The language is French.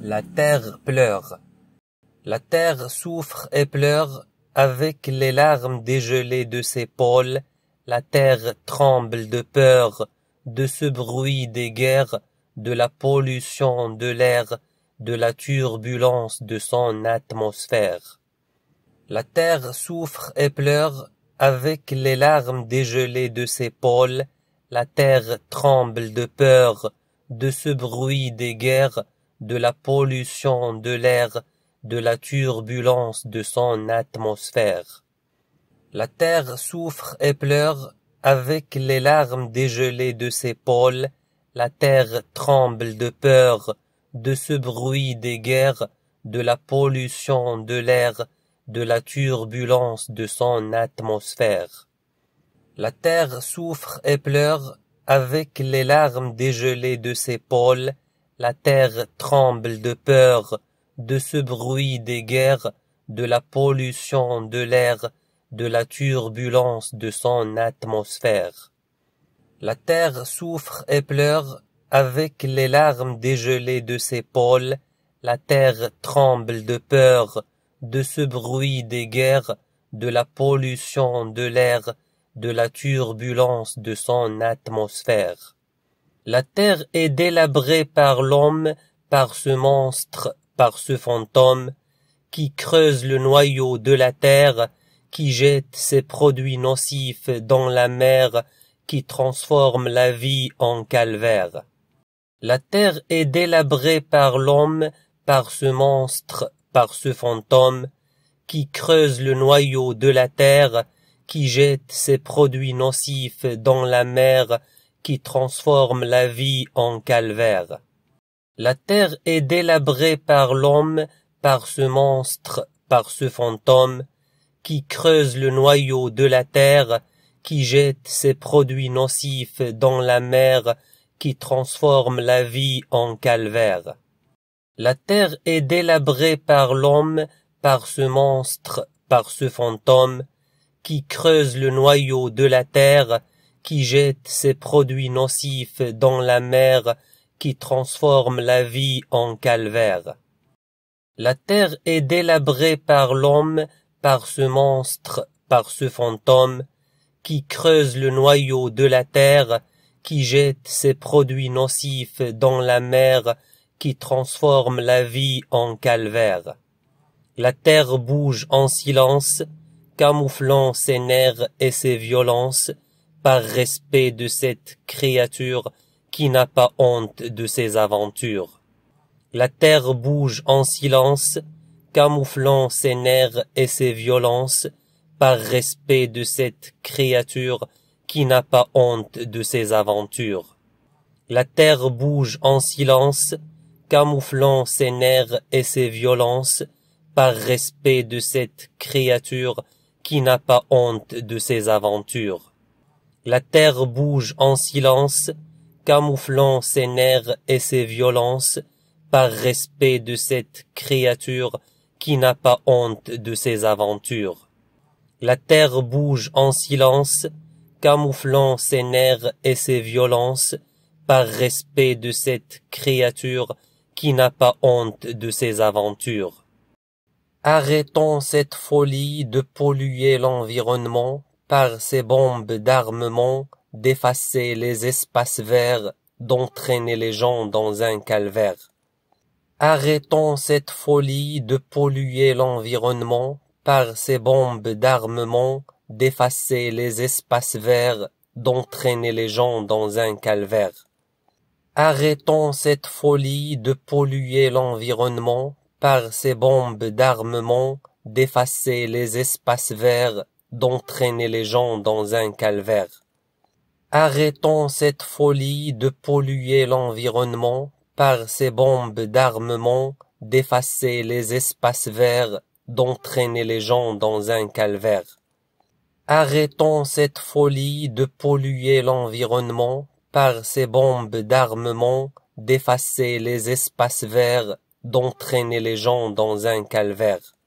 La terre pleure. La terre souffre et pleure avec les larmes dégelées de ses pôles. La terre tremble de peur de ce bruit des guerres, de la pollution de l'air, de la turbulence de son atmosphère. La terre souffre et pleure avec les larmes dégelées de ses pôles. La terre tremble de peur de ce bruit des guerres, de la pollution de l'air, de la turbulence de son atmosphère. La terre souffre et pleure avec les larmes dégelées de ses pôles, la terre tremble de peur, de ce bruit des guerres, de la pollution de l'air, de la turbulence de son atmosphère. La terre souffre et pleure avec les larmes dégelées de ses pôles, la terre tremble de peur de ce bruit des guerres, de la pollution de l'air, de la turbulence de son atmosphère. La terre souffre et pleure avec les larmes dégelées de ses pôles, la terre tremble de peur de ce bruit des guerres, de la pollution de l'air, de la turbulence de son atmosphère. La terre est délabrée par l'homme, par ce monstre, par ce fantôme, qui creuse le noyau de la terre, qui jette ses produits nocifs dans la mer, qui transforme la vie en calvaire. La terre est délabrée par l'homme, par ce monstre, par ce fantôme, qui creuse le noyau de la terre, qui jette ses produits nocifs dans la mer, qui transforme la vie en calvaire. La terre est délabrée par l'homme, par ce monstre, par ce fantôme, qui creuse le noyau de la terre, qui jette ses produits nocifs dans la mer, qui transforme la vie en calvaire. La terre est délabrée par l'homme, par ce monstre, par ce fantôme, qui creuse le noyau de la terre, qui jette ses produits nocifs dans la mer qui transforme la vie en calvaire. La terre est délabrée par l'homme, par ce monstre, par ce fantôme, qui creuse le noyau de la terre, qui jette ses produits nocifs dans la mer, qui transforme la vie en calvaire. La terre bouge en silence, camouflant ses nerfs et ses violences, par respect de cette créature qui n'a pas honte de ses aventures. La terre bouge en silence, camouflant ses nerfs et ses violences, par respect de cette créature qui n'a pas honte de ses aventures. La terre bouge en silence, camouflant ses nerfs et ses violences, par respect de cette créature qui n'a pas honte de ses aventures. La terre bouge en silence, camouflant ses nerfs et ses violences, par respect de cette créature qui n'a pas honte de ses aventures. La terre bouge en silence, camouflant ses nerfs et ses violences, par respect de cette créature qui n'a pas honte de ses aventures. Arrêtons cette folie de polluer l'environnement, par ces bombes d'armement d'effacer les espaces verts, d'entraîner les gens dans un calvaire. Arrêtons cette folie de polluer l'environnement par ces bombes d'armement, d'effacer les espaces verts, d'entraîner les gens dans un calvaire. Arrêtons cette folie de polluer l'environnement par ces bombes d'armement, d'effacer les espaces verts, d'entraîner les gens dans un calvaire. Arrêtons cette folie de polluer l'environnement par ces bombes d'armement, d'effacer les espaces verts, d'entraîner les gens dans un calvaire. Arrêtons cette folie de polluer l'environnement par ces bombes d'armement, d'effacer les espaces verts, d'entraîner les gens dans un calvaire.